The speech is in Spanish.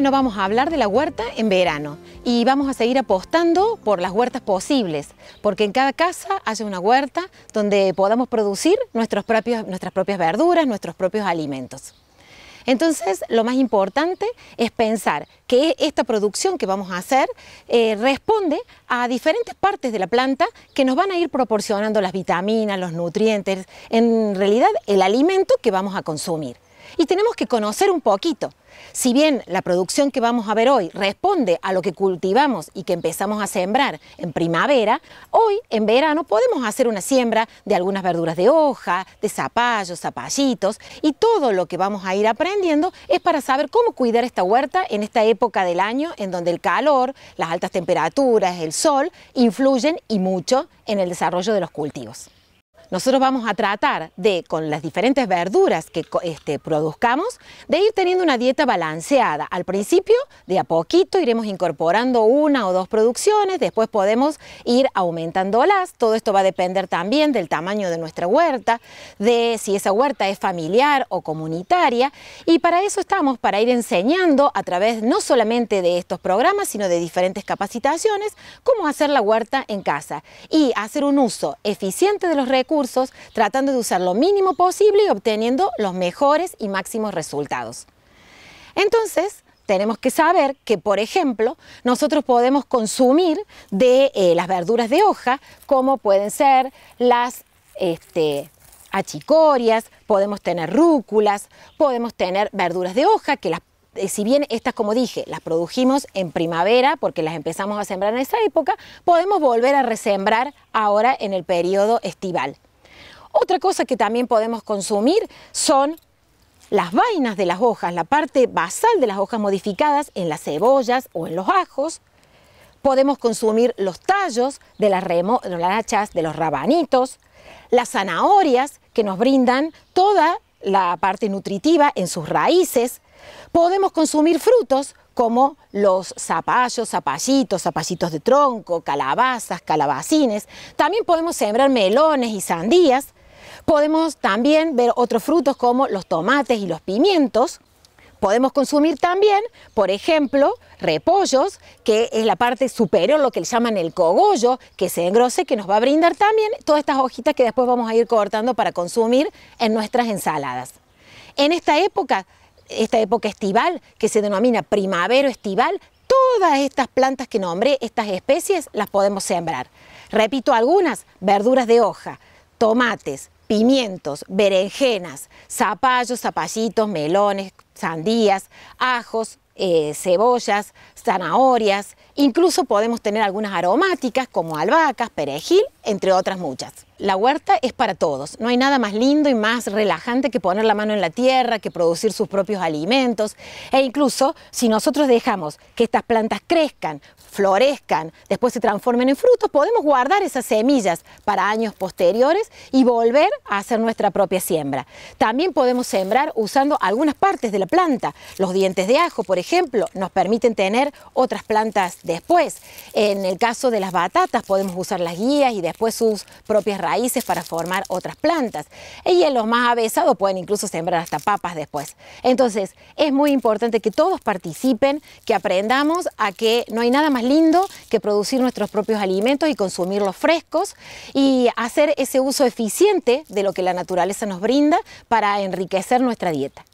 no vamos a hablar de la huerta en verano y vamos a seguir apostando por las huertas posibles, porque en cada casa hay una huerta donde podamos producir nuestras propias verduras, nuestros propios alimentos. Entonces, lo más importante es pensar que esta producción que vamos a hacer eh, responde a diferentes partes de la planta que nos van a ir proporcionando las vitaminas, los nutrientes, en realidad el alimento que vamos a consumir. Y tenemos que conocer un poquito. Si bien la producción que vamos a ver hoy responde a lo que cultivamos y que empezamos a sembrar en primavera, hoy en verano podemos hacer una siembra de algunas verduras de hoja, de zapallos, zapallitos y todo lo que vamos a ir aprendiendo es para saber cómo cuidar esta huerta en esta época del año en donde el calor, las altas temperaturas, el sol influyen y mucho en el desarrollo de los cultivos. Nosotros vamos a tratar de, con las diferentes verduras que este, produzcamos, de ir teniendo una dieta balanceada. Al principio, de a poquito, iremos incorporando una o dos producciones, después podemos ir aumentando las Todo esto va a depender también del tamaño de nuestra huerta, de si esa huerta es familiar o comunitaria. Y para eso estamos, para ir enseñando a través no solamente de estos programas, sino de diferentes capacitaciones, cómo hacer la huerta en casa y hacer un uso eficiente de los recursos tratando de usar lo mínimo posible y obteniendo los mejores y máximos resultados. Entonces, tenemos que saber que, por ejemplo, nosotros podemos consumir de eh, las verduras de hoja, como pueden ser las este, achicorias, podemos tener rúculas, podemos tener verduras de hoja que eh, si bien estas, como dije, las produjimos en primavera porque las empezamos a sembrar en esa época, podemos volver a resembrar ahora en el periodo estival. Otra cosa que también podemos consumir son las vainas de las hojas, la parte basal de las hojas modificadas en las cebollas o en los ajos. Podemos consumir los tallos de las remolachas, de los rabanitos, las zanahorias que nos brindan toda la parte nutritiva en sus raíces. Podemos consumir frutos como los zapallos, zapallitos, zapallitos de tronco, calabazas, calabacines. También podemos sembrar melones y sandías Podemos también ver otros frutos como los tomates y los pimientos. Podemos consumir también, por ejemplo, repollos, que es la parte superior, lo que llaman el cogollo, que se engrose, que nos va a brindar también todas estas hojitas que después vamos a ir cortando para consumir en nuestras ensaladas. En esta época, esta época estival, que se denomina primavero estival, todas estas plantas que nombré, estas especies, las podemos sembrar. Repito algunas, verduras de hoja, tomates, pimientos, berenjenas, zapallos, zapallitos, melones, sandías, ajos, eh, cebollas, zanahorias, Incluso podemos tener algunas aromáticas como albahacas, perejil, entre otras muchas. La huerta es para todos, no hay nada más lindo y más relajante que poner la mano en la tierra, que producir sus propios alimentos e incluso si nosotros dejamos que estas plantas crezcan, florezcan, después se transformen en frutos, podemos guardar esas semillas para años posteriores y volver a hacer nuestra propia siembra. También podemos sembrar usando algunas partes de la planta, los dientes de ajo por ejemplo, nos permiten tener otras plantas después. En el caso de las batatas podemos usar las guías y después sus propias raíces para formar otras plantas. Y en los más avesados pueden incluso sembrar hasta papas después. Entonces es muy importante que todos participen, que aprendamos a que no hay nada más lindo que producir nuestros propios alimentos y consumirlos frescos y hacer ese uso eficiente de lo que la naturaleza nos brinda para enriquecer nuestra dieta.